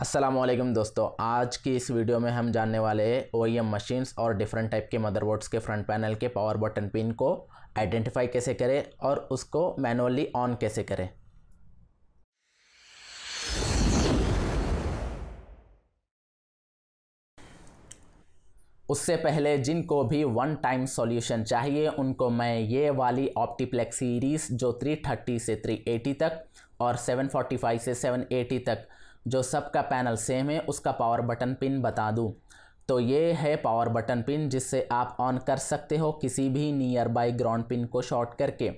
असलम दोस्तों आज की इस वीडियो में हम जानने वाले ओ एम मशीन्स और डिफरेंट टाइप के मदरबोर्ड्स के फ्रंट पैनल के पावर बटन पिन को आइडेंटिफाई कैसे करें और उसको मैनुअली ऑन कैसे करें उससे पहले जिनको भी वन टाइम सॉल्यूशन चाहिए उनको मैं ये वाली ऑप्टीप्लेक्स सीरीज़ जो 330 से 380 तक और 745 से 780 तक जो सबका पैनल सेम है उसका पावर बटन पिन बता दूँ तो ये है पावर बटन पिन जिससे आप ऑन कर सकते हो किसी भी नियर बाई ग्राउंड पिन को शॉर्ट करके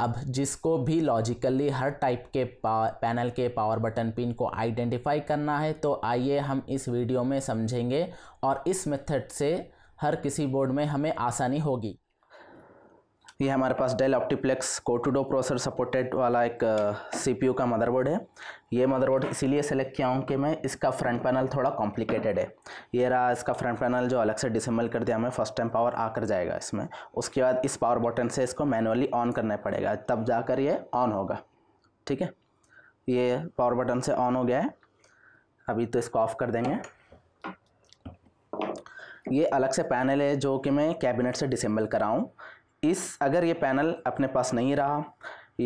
अब जिसको भी लॉजिकली हर टाइप के पैनल के पावर बटन पिन को आइडेंटिफाई करना है तो आइए हम इस वीडियो में समझेंगे और इस मेथड से हर किसी बोर्ड में हमें आसानी होगी ये हमारे पास Dell OptiPlex core two duo processor supported वाला एक सीपीयू का मदरबोर्ड है ये मदरबोर्ड इसीलिए सेलेक्ट किया हूँ कि मैं इसका फ्रंट पैनल थोड़ा कॉम्प्लिकेटेड है ये रहा इसका फ्रंट पैनल जो अलग से डिसेंबल कर दिया हमें फर्स्ट टाइम पावर आकर जाएगा इसमें उसके बाद इस पावर बटन से इसको मैनुअली ऑन करना पड़ेगा तब जाकर ये ऑन होगा ठीक है ये पावर बटन से ऑन हो गया है अभी तो इसको ऑफ कर देंगे ये अलग से पैनल है जो कि मैं कैबिनेट से डिसेंबल कराऊँ इस अगर ये पैनल अपने पास नहीं रहा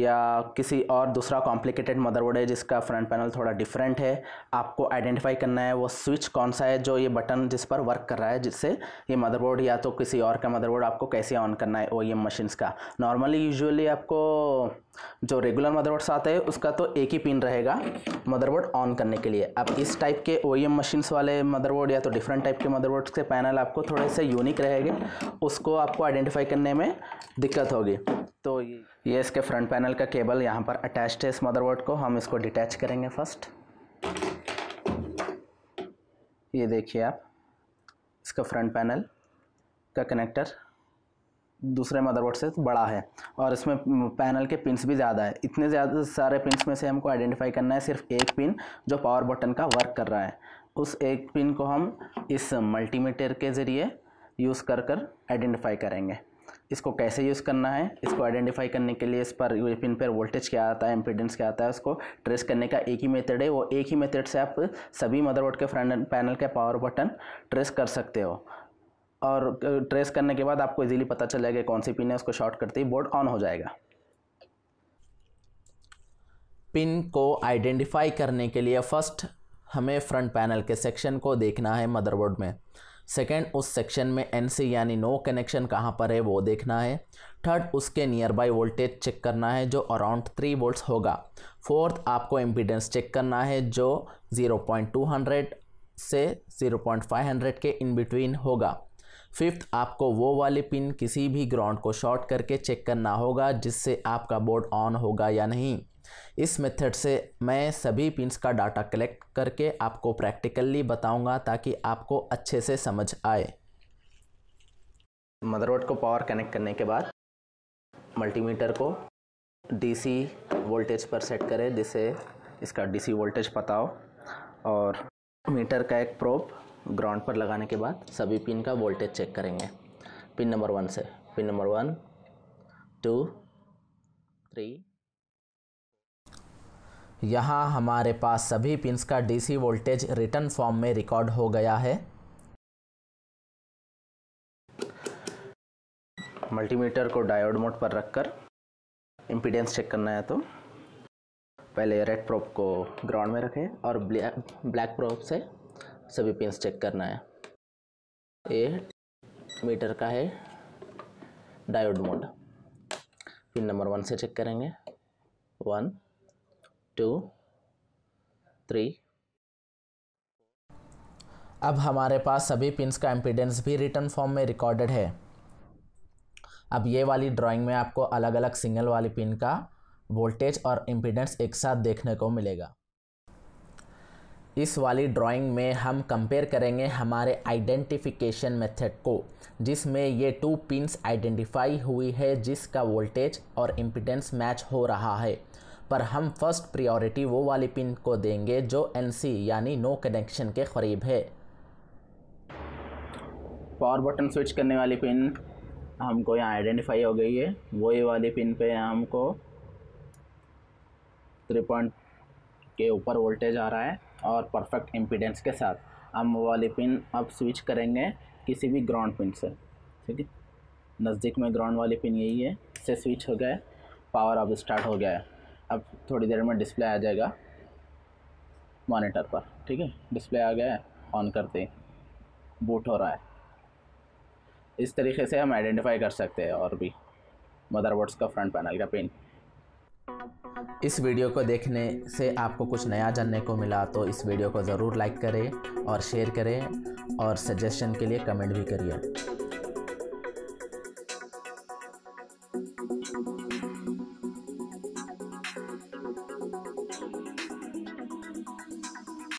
या किसी और दूसरा कॉम्प्लिकेटेड मदरबोर्ड है जिसका फ्रंट पैनल थोड़ा डिफरेंट है आपको आइडेंटिफाई करना है वो स्विच कौन सा है जो ये बटन जिस पर वर्क कर रहा है जिससे ये मदरबोर्ड या तो किसी और का मदरबोर्ड आपको कैसे ऑन करना है ओ एम मशीन्स का नॉर्मली यूजुअली आपको जो रेगुलर मदरबोर्ड्स आते हैं उसका तो एक ही पिन रहेगा मदरबोर्ड ऑन करने के लिए अब इस टाइप के ओ एम मशीन्स वाले मदरबोर्ड या तो डिफरेंट टाइप के मदरबोर्ड्स के पैनल आपको थोड़े से यूनिक रहेंगे उसको आपको आइडेंटिफाई करने में दिक्कत होगी तो ये इसके फ्रंट पैनल पैनल का केबल यहाँ पर अटैच है इस मदरबोर्ड को हम इसको डिटैच करेंगे फर्स्ट ये देखिए आप इसका फ्रंट पैनल का कनेक्टर दूसरे मदरबोर्ड से बड़ा है और इसमें पैनल के पिंस भी ज़्यादा है इतने ज़्यादा सारे पिंस में से हमको आइडेंटिफाई करना है सिर्फ एक पिन जो पावर बटन का वर्क कर रहा है उस एक पिन को हम इस मल्टीमीटर के ज़रिए यूज़ कर कर आइडेंटिफाई करेंगे इसको कैसे यूज़ करना है इसको आइडेंटिफाई करने के लिए इस पर पिन पर वोल्टेज क्या आता है एम्पिडेंस क्या आता है उसको ट्रेस करने का एक ही मेथड है वो एक ही मेथड से आप सभी मदरबोर्ड के फ्रंट पैनल के पावर बटन ट्रेस कर सकते हो और ट्रेस करने के बाद आपको इजीली पता चल जाएगा कौन सी पिन है उसको शॉर्ट करते ही बोर्ड ऑन हो जाएगा पिन को आइडेंटिफाई करने के लिए फ़र्स्ट हमें फ्रंट पैनल के सेक्शन को देखना है मदरबोर्ड में सेकेंड उस सेक्शन में एन सी यानी नो कनेक्शन कहाँ पर है वो देखना है थर्ड उसके नियर बाई वोल्टेज चेक करना है जो अराउंड थ्री वोल्ट्स होगा फोर्थ आपको इम्पीडेंस चेक करना है जो ज़ीरो पॉइंट टू हंड्रेड से ज़ीरो पॉइंट फाइव हंड्रेड के इन बिटवीन होगा फिफ्थ आपको वो वाले पिन किसी भी ग्राउंड को शॉर्ट करके चेक करना होगा जिससे आपका बोर्ड ऑन होगा या नहीं इस मेथड से मैं सभी पिंस का डाटा कलेक्ट करके आपको प्रैक्टिकली बताऊंगा ताकि आपको अच्छे से समझ आए मदरबोर्ड को पावर कनेक्ट करने के बाद मल्टीमीटर को डीसी वोल्टेज पर सेट करें जिससे इसका डीसी वोल्टेज पता हो और मीटर का एक प्रोप ग्राउंड पर लगाने के बाद सभी पिन का वोल्टेज चेक करेंगे पिन नंबर वन से pin number one two three यहाँ हमारे पास सभी पिंस का डीसी वोल्टेज रिटर्न फॉर्म में रिकॉर्ड हो गया है मल्टीमीटर को डायोड मोड पर रखकर इम्पीडेंस चेक करना है तो पहले रेड प्रोप को ग्राउंड में रखें और ब्लैक ब्लैक प्रोप से सभी पिंस चेक करना है ये मीटर का है diode mode pin number one से चेक करेंगे वन टू थ्री अब हमारे पास सभी पिंस का एम्पिडेंस भी रिटर्न फॉर्म में रिकॉर्डेड है अब ये वाली ड्राइंग में आपको अलग अलग सिंगल वाली पिन का वोल्टेज और इम्पिडेंस एक साथ देखने को मिलेगा इस वाली ड्राइंग में हम कंपेयर करेंगे हमारे आइडेंटिफिकेशन मेथड को जिसमें ये टू पिन्स आइडेंटिफाई हुई है जिसका वोल्टेज और इम्पिडेंस मैच हो रहा है पर हम फर्स्ट प्रायोरिटी वो वाली पिन को देंगे जो एन यानी नो कनेक्शन के करीब है पावर बटन स्विच करने वाली पिन हमको यहाँ आइडेंटिफाई हो गई है वही वाली पिन पे हमको थ्री पॉइंट के ऊपर वोल्टेज आ रहा है और परफेक्ट इम्पीडेंस के साथ हम वो वाली पिन अब स्विच करेंगे किसी भी ग्राउंड पिन से ठीक है नज़दीक में ग्राउंड वाली पिन यही है इससे स्विच हो गया पावर अब स्टार्ट हो गया है अब थोड़ी देर में डिस्प्ले आ जाएगा मॉनिटर पर ठीक है डिस्प्ले आ गया है ऑन करते बूट हो रहा है इस तरीके से हम आइडेंटिफाई कर सकते हैं और भी मदरबोर्ड्स का फ्रंट पैनल का पिन इस वीडियो को देखने से आपको कुछ नया जानने को मिला तो इस वीडियो को ज़रूर लाइक करें और शेयर करें और सजेशन के लिए कमेंट भी करिए